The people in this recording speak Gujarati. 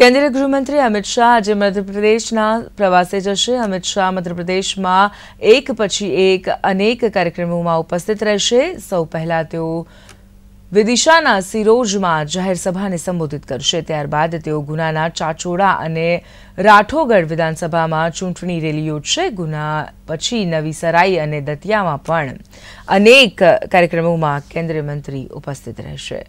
કેન્દ્રીય ગૃહમંત્રી અમિત શાહ આજે મધ્યપ્રદેશના પ્રવાસે જશે અમિત શાહ મધ્યપ્રદેશમાં એક પછી એક અનેક કાર્યક્રમોમાં ઉપસ્થિત રહેશે સૌ પહેલા તેઓ વિદિશાના સિરોજમાં જાહેરસભાને સંબોધિત કરશે ત્યારબાદ તેઓ ગુનાના ચાચોડા અને રાઠોગઢ વિધાનસભામાં ચૂંટણી રેલી યોજશે ગુના પછી નવી સરાઈ અને દતિયામાં પણ અનેક કાર્યક્રમોમાં કેન્દ્રીય મંત્રી ઉપસ્થિત રહેશે